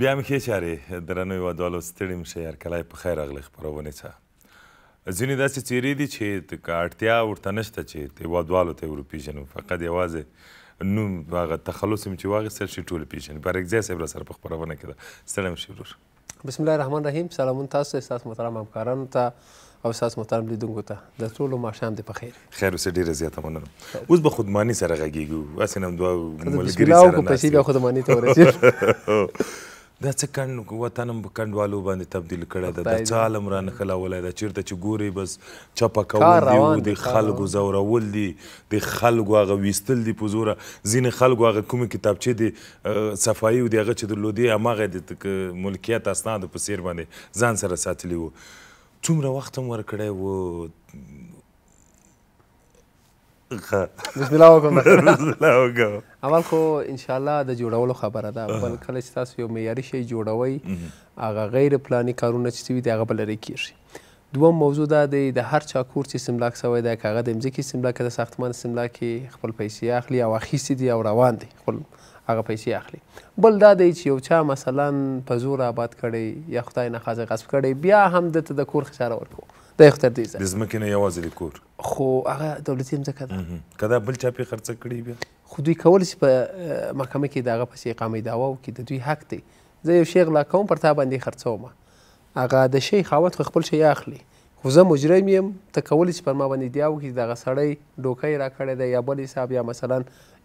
بیا مې ښې چارې درنو هیوادوالو ستړي مشه هرکلی په خیر راغلی خپرونې ته ځینې داسې څیرې دي چې که اړتیا ورته نشته چې هیوادوالو ته یې وروپېژنو فقط یوازې نوم هغه تخلص یې چې واخیستل شي ټول پېژني بارکزی صاحب را سره په خپرونه کې ده ستړی مشي ورور بسم الله الرحمن الرحیم سلامونه تاسو ستاسو محترم همکارانو ته او ساس محترم لیدونکو ته د ټولو ماښام دې په خیر خیر اوسه ډیره زیاته مننه اوس به خودماني سره غږیږو هسې نه هم دوه ملګري سره ناست بسم الله وکړو پیسې بیا خودماني ته ورسېږو دا څه کند وطن په کندوالو باندې تبدیل کړی ده د څه عالم را نښلاولی ده چېرته چې ګورې بس چپه کول دي د خلکو زورول دي د خلکو هغه ویستل دي په زوره ځینې خلکو هغه کومې کتابچې د صفایي د هغه چې درلودې هماغه د ملکیت اسنادو په څیر باندې ځان سره ساتلي وو څومره وخت هم ورکړی و ښه بسم الله وکړه بسم الله وکړه اول خو انشاءالله د جوړولو خبره ده بل کله چې تاسو یو معیاري شی جوړوئ هغه غیر پلاني کارونه چې سوي دي هغه به لرې کېږي دوم موضوع دا دی د هر چا کور چې سملاک سوی دی که هغه د مځکې سملاک د ساختمان سملاک خپل پیسې اخلي او اخیستې دي او روان دي خپل هغه پیسې اخلي بل دا دی چې یو چا مثلا په زور آباد کړی یا خدای نخواسته غصب کړی بیا هم دته د کور خساره ورکوو خدای خو تر دې ځای د ځمکې نه یوازې د کور خو هغه دولتي ځمکه ده که دا بل چا پې خرڅه کړي بیا خو دوی کولی شي په محکمه کې د هغه پسې اقامې دعوه وکړي د دوی حق دی زه یو شی غلا کوم پر تا باندې خرڅوم هغه د شی خاوت خو خپل شی اخلي خو زه مجرم یم ته کولی شي پر ما باندې ادعا وکړي دغه سړی ډوکی راکړی دی یا بل حساب یا مثلا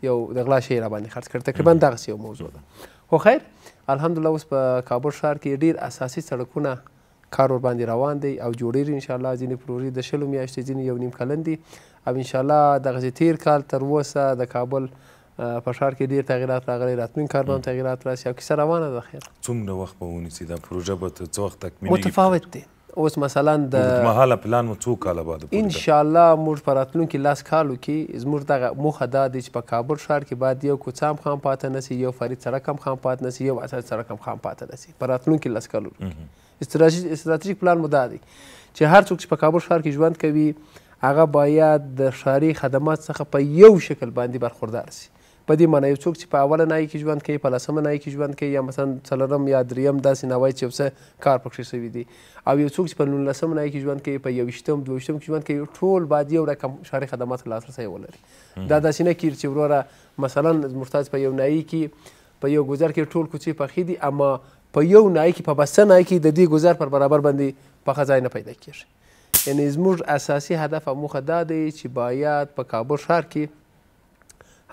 یو د غلا شی را باندې خرڅ کړی تقریبا دغسې یو موضوع ده خو خیر الحمدلله اوس په کابل ښار کې ډیر اساسي سړکونه کار ور باندې روان دی او جوړیږي ان شاء الله ځینې پروژې د شلو میاشتې ځینې یو نیم کلن دي او ان شاء الله دغسې تیر کال تر اوسه د کابل په ښار کې ډېر تغیرات راغلي راتلونکي کال به هم تغیرات راسي او کیسه روانه ده خیر څومره وخت به ونیسي دا پروژه به تر څه وخت تکمیلېږي متفاوت دی اوس مثلا د مهاله پلان مو څو کاله بعد ان شاء الله موږ په راتلونکي لاس کالو کې زموږ دغه موخه دا دی چې په کابل ښار کې باید یو کوڅام خام پاتې نسی یو فرید سړک هم خام پاتې نسی یو اساس سړک هم خام پاتې نسی په راتلونکي لاس کالو استراتیژیک پلان مو دا دی چې هر څوک چې په کابل ښار کې ژوند کوي هغه باید د ښاري خدمات څخه په یو شکل باندې برخوردار شي په دې معنی څوک چې په اوله نایي کې ژوند کوي په لسمه نایي کې ژوند کوي یا مثلا څلورم یا دریم داسې ناوای چې اوسه کار پکښې سوي دي او یو څوک چې په نولسم نایي کې ژوند کوي په یوویشتم دوه کې ژوند کوي ټول باید یو رقم شاري خدمات لاسرسی ولري دا داسې نه کېږي چې وروره مثلا مفتاز په یو نایي کې په یو ګذر کې ټول کوڅې پخې دي اما په یو نایي کې په بسته نایي کې د دې ګذر پر برابر باندې پخه ځای نه پیدا کېږي یعنې زموږ اساسي هدف او موخه دا دی چې باید په کابل ښار کې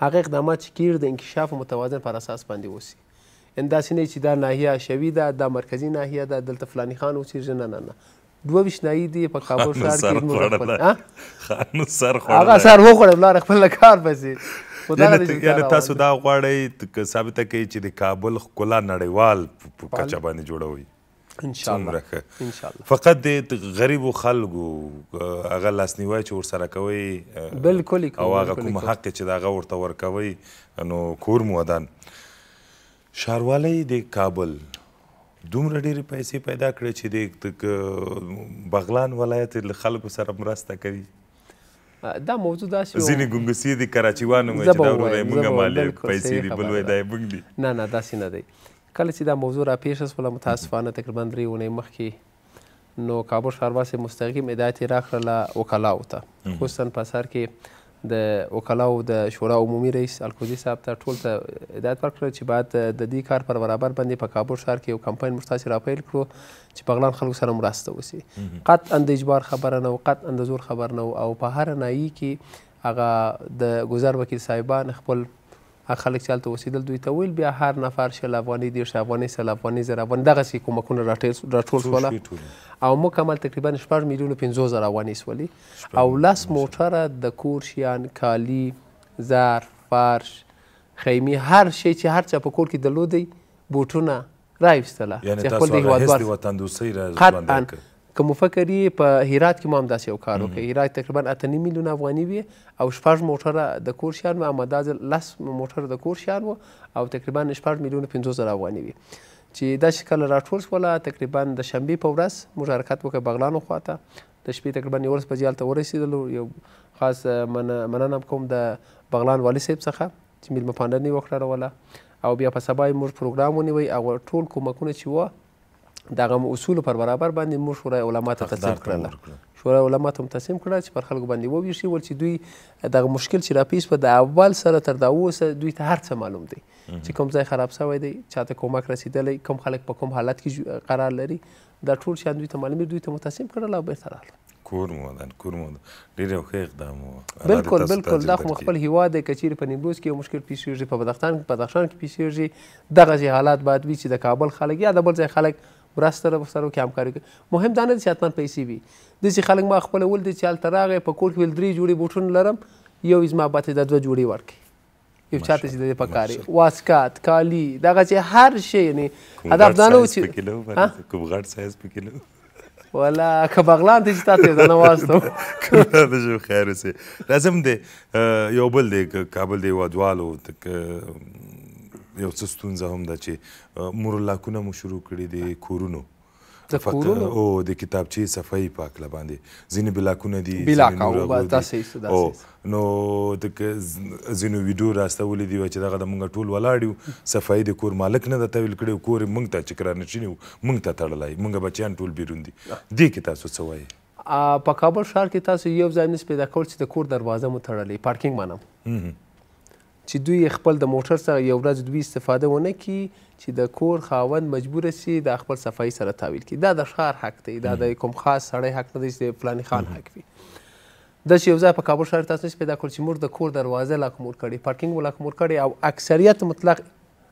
هغه اقدامات چې کیر د انکشاف متوازن پر اساس باندې وسی ان داسې نه چې دا ناحیه شوي ده دا مرکزی ناحیه ده دلته فلانی خان اوسېږي نه نه نه دوه وشنایی دی په کابل ښار کې نور خپل خان سر خوړل هغه سر وخوړل بلار خپل کار پسې یعنی تاسو دا غواړئ ثابته کوي چې د کابل ښکلا نړیوال په کچه باندې جوړوي ان شاء الله ان شاء الله فقط د غریب خلکو هغه لاسنیوي چې ور سره کوي بالکل او هغه کوم حق چې دا ورته ورکوي نو کور مو ودان شاروالۍ د کابل دومره ډېرې پیسې پیدا کړې چې د بغلان ولایت خلکو سره مرسته کوي دا موضوع داسې ځینې ګنګسي دي کراچیوانو مې چې دا وروره یې موږ مالې پیسې دي بل وی دا یې موږ دي نه نه داسې نه دی کله چې دا موضوع را پیښ شوله متاسفانه تقریبا درې اونۍ مخکې نو کابل ښار باسې مستقیم هدایت یې راکړله وکلاو ته خصوصا په سر کې د وکلاو د شورا عمومي رئیس الکوزي صاحب ته ټول ته هدایت ورکړل چې باید د دې کار پر برابر باندې په کابل ښار کې یو کمپاین موږ تاسې راپیل کړو چې بغلان خلکو سره مرسته وشي قطعا د اجبار خبره نه و قطعا د زور خبر نه او په هر نایي کې هغه د ګذر وکیل صاحبان خپل هغه خلک چې هلته اوسېدل دوی ته ویل بیا هر نفر شل افغانۍ دېرش افغانۍ سل افغانۍ زر افغانۍ دغسې کومکونه راټول شول او موږ هم هلته تقریبا شپږ میلیونه پنځوس زره افغانۍ سولې او لس موټره د کور شیان کالي زر فرش خیمې هر شی چې هر چا په کور کې درلودی بوټونه راویستله یعنې تاسو هغه حس د وطندوسۍ را ژوندی که مو فکر یې په هرات کې مو هم داسې یو کار وکړ هرات تقریبا اته نیم میلیونه افغاني وي او شپږ موټره د کور شیان وو همدا لس موټره د کور شیان وو او تقریبا شپږ میلیونه پنځوس زره افغاني وي چې دا چې کله راټول شوله تقریبا د شنبې په ورځ موږ حرکت وکړ بغلانو خواته د شپې تقریبا یولس بجې هلته ورسېدلو یو خاص مننه کوم د بغلان والي صاحب څخه چې میلمه پاملرنې وکړه راوله او بیا په سبا یې موږ پروګرام ونیوی او ټول کومکونه چې وه د هغه اصولو پر برابر باندې موږ شورای علما ته تسلیم کړل شورای علما ته تسلیم کړل چې پر خلکو باندې وویشي ول چې دوی دغه مشکل چې راپیس په د اول سره تر دا اوسه دوی ته هر څه معلوم دی چې کوم ځای خراب شوی دی چاته کومک رسیدلی کوم خلک په کوم حالت کې قرار لري دا ټول شیان دوی ته معلومي دوی ته متسلیم کړل او بهتر راغلل کور مو دن کور مو ډیر ښه اقدام وو بالکل بالکل دا خو خپل هیواد کچیر په نیمروز کې یو مشکل پیښیږي په بدختان په بدخشان کې پیښیږي دغه حالات باید وي چې د کابل خلک یا د بل ځای خلک مرسته له سره وکړي همکاري وکړي مهم دا نه دی چې حتما پیسې وي داسې خلک ما خپله ول دی چې هلته راغی په کور کې ویل درې جوړې بوټونه لرم یو زما ابا ته دا دوه جوړې ورکړي یو چاته چې د دې پکارې واسکات کالي دغه چې هر شی یعنې هدف دا نه و چې کوم غټ سایز پکې نه ولا که بغلان ته چې تا ته نه واستو د جو خیر وسې لازم دی یو بل دی کابل دی وادوالو یو څه ستونزه هم ده چې مورلاکونه مو شروع کړي دي کورونو د کورونو او د کتابچې صفای پاک لا باندې ځینې بلاکونه دي بلاکونه به تاسې او نو د ځینو ویډیو راستولې دي چې دغه د مونږ ټول ولاړیو صفای د کور مالک نه د تویل کړي کور مونږ ته چکر نه چینیو مونږ ته تړلای مونږ بچیان ټول بیرون دي دې کې تاسو څه وایي په کابل ښار کې تاسو یو ځای نس پیدا کول چې د کور دروازه مو تړلې پارکینګ مانم چې دوی خپل د موټر سره یو ورځ دوی استفاده ونه کی چې د کور خاوند مجبور شي د خپل صفای سره تعویل کی دا د ښار حق دی دا د کوم خاص سړی حق نه دی چې فلانی خان حق وي دا چې یو ځای په کابل ښار تاسو پیدا کول چې مور د کور دروازه لا کومور کړي پارکینګ ولا کومور کړي او اکثریت مطلق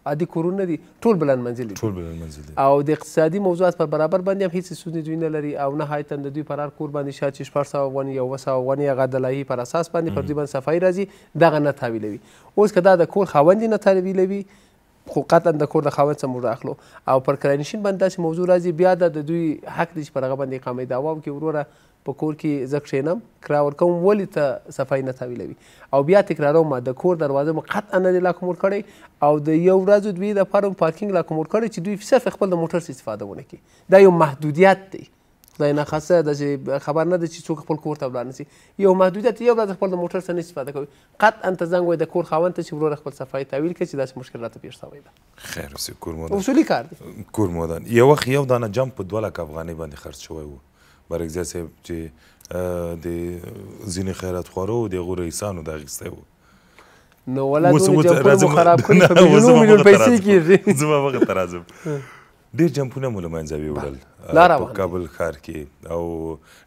عادي کورونه دي ټول بلند منزل دي ټول بلند منزل دي او د اقتصادي موضوعات پر برابر باندې هم هیڅ ستونزې دوی نه لري او نهایتا د دوی پر هر کور باندې شاید چې شپږ سوه ونې یا اووه سوه ونې هغه د لایحې پر اساس باندې پر دوی باندې صفایي راځي دغه نه تحویلوي اوس که دا د کور خاوند یې نه تحویلوي خو قطعا د کور د خاوند څخه موږ راخلو او پر کرایشین باندې داسې موضوع راځي بیا د دوی حق دی چې پر هغه باندې اقامې دعوا وکړي وروره په کور کې زه کښېنم کرا ورکوم ولې ته صفایي نه تاویلوي او بیا تکراروم د کور دروازه مو قطعا نه دی لا کوم ورکړی او د یو ورځو دوی د پاره پارکینګ لا کوم ورکړی چې دوی صرف خپل د موټر استفاده ونه کړي دا یو محدودیت دی خدای نه خاصه د خبر نه ده چې څوک خپل کور ته ولاړ نشي یو محدودیت یو ورځ خپل د موټر څخه نه استفاده کوي قطعا ته زنګ وایي د کور خاوند ته چې وروره خپل صفایي تحویل کړي چې داسې مشکل راته پیښ شوی ده خیر اوسې کور مودان اصولي کار دی کور مودان یو وخت یو دانه جام په دوه لکه افغانۍ باندې خرڅ شوی و برعکزیه صاحب چې د ځینې خیرات خورو د هغو رئیسانو دا اخیستی و نو ولا دونه جامپونه مو خراب کړي په میلیونو میلیون پیسې کېږي زما وخت ته راځم ډیر جنپونه مو له منځه یوړل په کابل ښار کې او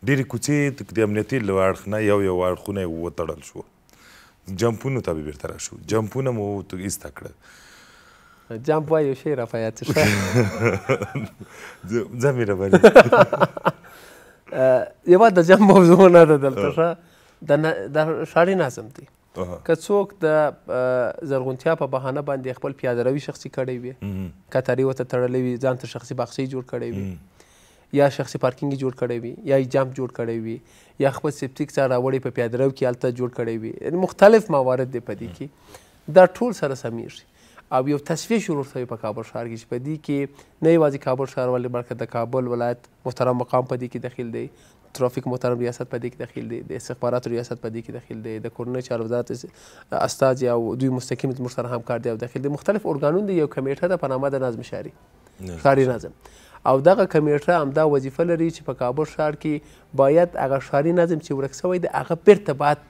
ډېرې کوڅې د امنیتي له اړخ نه یو یو اړخونه یې وتړل شو جنپونو ته به بیرته راشو جنپونه مو ایسته کړه جنپ وایي یو شی راپه یاد څه ځم یې راباندې یوه د جنپ موضوع نه ده دلته ښه د ښاري نظم دی که څوک د زرغونتیا په بهانه باندې خپل پیاده روي شخصي کړی وي کتاري ورته تړلی وي ځان ته شخصي باغچې جوړ کړی وي یا شخصي پارکینګ جوړ کړی وي یا جامپ جوړ کړی وي یا خپل سپتیک څار راوړی په پیاده رو کې هلته جوړ کړی وي مختلف موارد دی په دې کې دا ټول سره سمیږي او یو تصفیه شروع شوی په کابل ښار کې چې په دې کې نه یوازې کابل ښار ولې بلکې د کابل ولایت محترم مقام په دې کې دخیل دی ترافیک محترم ریاست په دې کې دخیل دی د استخباراتو ریاست په دې کې دخیل دی د کورنۍ چارو وزارت استاد یا دوی مستقیم موږ سره همکار دی او دخیل دی مختلف ارګانونه دی یو کمیټه ده په نامه د نظم شهري ښاري نظم او دغه کمیټه همدا وظیفه لري چې په کابل ښار کې باید هغه ښاري نظم چې ورک سوی دی هغه بیرته باید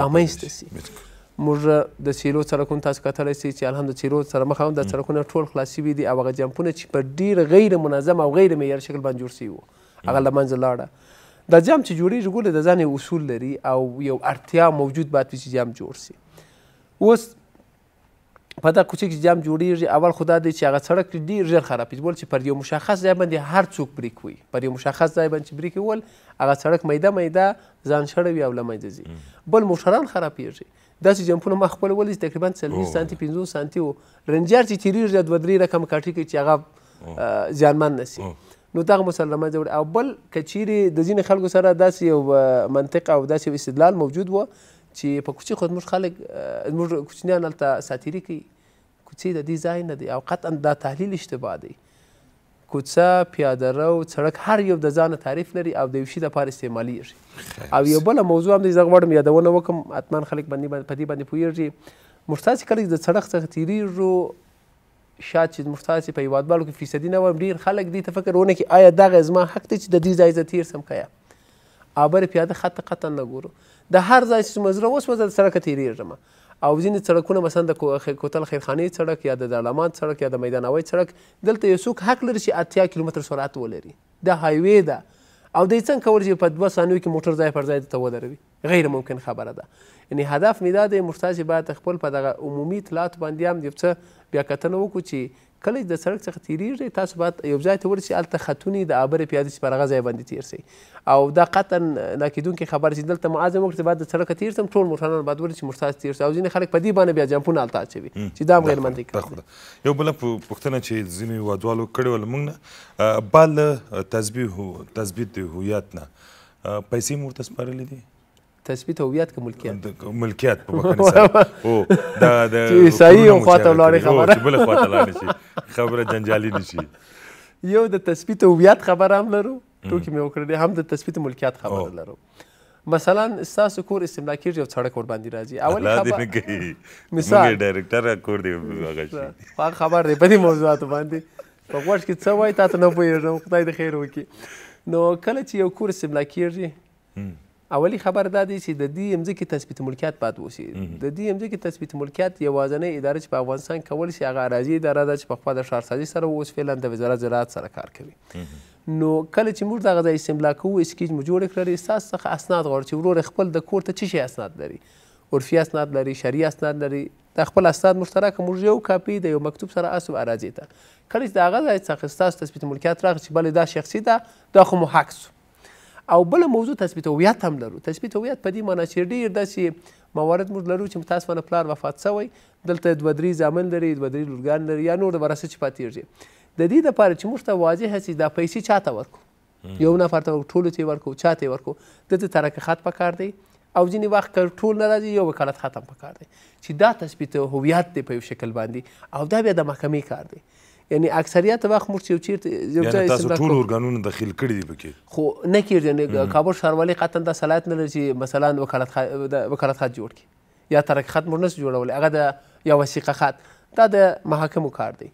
رامنځته شي موږ د سیلو سرکون تاسو کتلی سئ چې الحمد سیلو سره مخ هم د سرکونه ټول خلاص شوي دي او هغه جمپونه چې په ډېر غیر منظم او غیر معیار شکل باندې جوړ شوي وو هغه له منځه لاړه دا جام چې جوړېږي ګوره د ځان اصول لري او یو اړتیا موجود باید وي چې جام جوړ سي اوس په دا کوڅې کې جام جوړېږي اول خو دا دی چې هغه سړک ډېر ژر خرابېږي بول چې پر یو مشخص ځای باندې هر څوک بریک وي پر یو مشخص ځای باندې چې بریک ول هغه سړک میده میده ځان شړه وي او له منځه ځي بل موټران خرابېږي داسې جمپونه ما خپل ولیدل تقریبا څلوېښت سانتي پنځوس سانتي و رنجر چې تېرېږي دوه درې رقم کاټي کوي چې هغه زیانمن نه سي نو دغه مسلمه جوړ او بل کچيري د ځین خلکو سره داسې یو منطق او داسې یو استدلال موجود و چې په کوچي خود موږ خلک موږ کوچنیان هلته ساتیري کوي کوڅې د دې ځای نه دی او قطعا دا تحلیل اشتباه دی کوڅه پیاده رو سړک هر یو د ځانه تعریف لري او د یو شي دپاره استعمالیږي او یو بله موضوع هم دی زه غواړم یادونه وکړم حتما خلک باندې په دې باندې پوهېږي موږ تاسې کله د سړک څخه تیریږو شاید چې موږ تاسې په هیوادوالو کې فیصدي نه وایم ډېر خلک دې ته فکر ونه کړي آیا دغه زما حق دی چې د دې ځای زه تېر سم که یا آبر پیاده خط قطعا نه ګورو د هر ځای چې مزره وسوځه د سړکه تېرېږم او ځینې سړکونه مثلا د کوتل خیرخانې سړک یا د دالامان سړک یا د میدان اواي سړک دلته یو څوک حق لري چې اتیا کیلومتر سرعت ولري دا هایوې ده او دی څنګه کولی چې په دوه ثانیو کې موټر ځای پر ځای ته ودروي غیر ممکن خبره ده یعنی هدف می دا دی موږ تاسې باید خپل په دغه عمومي اطلاعاتو باندې هم یو څه بیاکتنه وکړو چې کله د سړک څخه تیریږئ تاسو باید یو ځای ته ورسئ هلته خطونې د عابرې پیاده چې پر هغه ځای باندې تیر سئ او دا قطعا ناکېدونکې خبره چې دلته معظم وکړي چې باید د سړکه تیر شم ټول موټران باید ورسي موږ تاسو تیر شو او ځینې خلک په دې باندې بیا جمپونه هلته اچوي چې دا هم غیر منطقي کار دی یو بله پوښتنه چې ځینو هېوادوالو کړې وه له موږ نه بعد له تثبیت د هویت نه پیسې مو ورته سپارلې دي تثبیت هویت که ملکیت ملکیت په مخه نیسه او دا د عیسائی یو خواته ولاړې خبره بل خواته لاړ شي خبره جنجالي نشي یو د تثبیت هویت خبره هم لرو ټوکی مې وکړې هم د تثبیت ملکیت خبره لرو مثلا ستاسو کور استملاک کیږي او سړک ور باندې راځي اول خبره مثال ډایرکټر کور دی هغه شي خبر دی په دې موضوعاتو باندې په غوږ کې څه وای تاسو نه پوهیږم خدای دې خیر وکړي نو کله چې یو کور استملاک کیږي اولی خبر دا دی چې د دې مځکې تثبیت ملکیت باید وشي د دې مځکې تثبیت ملکیت یوازنۍ اداره چې په افغانستان کې کول شي هغه اراضي اداره ده چې په خوا د ښارسازي سره اوس فعلا د وزارت زراعت سره کار کوي نو کله چې موږ دغه ځای استملا کوو اسکیج مو جوړ کړی ستاسو څخه اسناد غواړو چې ورور خپل د کور ته څه شی اسناد لري عرفي اسناد لري شرعي اسناد لري د خپل اسناد مشترک موږ یو کاپي د یو مکتوب سره اسو اراضي ته کله چې دغه ځای څخه ستاسو تثبیت ملکیت راغی چې بلې دا شخصي ده دا خو مو حق او بل موضوع تثبیت هویت هم لرو تثبیت هویت په دې معنی چې ډېر داسې موارد موږ لرو چې متاسفانه پلار وفات سوی دلته دوه درې زامن لري دوه درې لورګان لري یا نور د ورثه چې پاتېږي د دې دپاره چې موږ ته واضحه چې دا پیسې چا ته ورکړو یو نفر ته ټولو ته یې ورکړو چا ته یې ورکړو دلته ترکه خط پکار دی او ځینې وخت که ټول نه راځي یو وکالت ختم پکار دی چې دا تثبیت هویت دی په یو شکل باندې او دا بیا د محکمې کار دی یعنی اکثریت وخت موږ یو چیرته یو ځای تاسو ټول ارګانونه دخیل کړي دي پکې خو نه کړي یعنی کابل ښاروالۍ قطعا دا صلاحیت نه لري چې مثلا وکالت وکالت خط جوړ کړي یا ترک خط موږ نه جوړولی هغه د یا وثیقه خط دا د محاکمو کار دی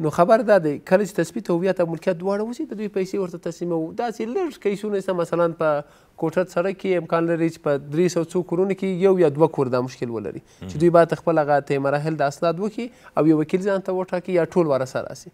نو خبر دا دی کله چې تثبیت هویت او ملکیت دواړه وشي د دوی پیسې ورته تسلیموو داسې لږ کیسونه شته مثلا په کوټه سره کې امکان لري چې په درې سوه څو کورونو کې یو یا دوه کور دا مشکل ولري چې دوی باید خپل هغه ته مراحل د اسناد وکړي او یو وکیل ځان ته وټاکي یا ټول ورسه راسي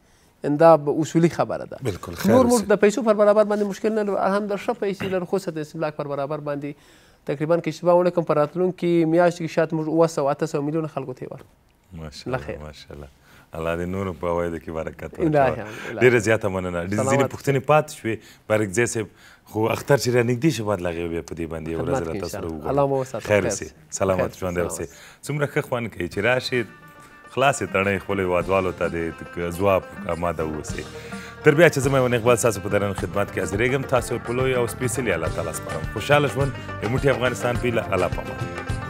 دا اصولی خبره ده بالکل نور مور د پیسو پر برابر باندې مشکل نه هم در ښه پیسې لر خو د استملاک پر برابر باندې تقریبا کې شپه وړکم پر راتلونکي میاشت کې شاید موږ اوه سوه اته سوه میلیونه خلکو ته یې ورکړو ماشاءالله ماشاءالله الله دې نور په وایده کې برکت ورکړي ډیره زیاته مننه د ځینې پوښتنې پاتې شوې برګزی صاحب خو اختر چې را نږدې شي بعد لغې بیا په دې باندې یو ورځ راته سره وګورو خیر سي سلامت ژوند اوسې څومره ښه خوند کوي چې راشي خلاصې تڼۍ خپلو هېوادوالو ته د ځواب آماده اوسي تر بیا چې زما یو اقبال ستاسو په درن خدمت کې حاضرېږم تاسو په لوی او سپېڅلي الله تعالی سپارم خوشحاله ژوند یو موټی افغانستان پیله الله پامان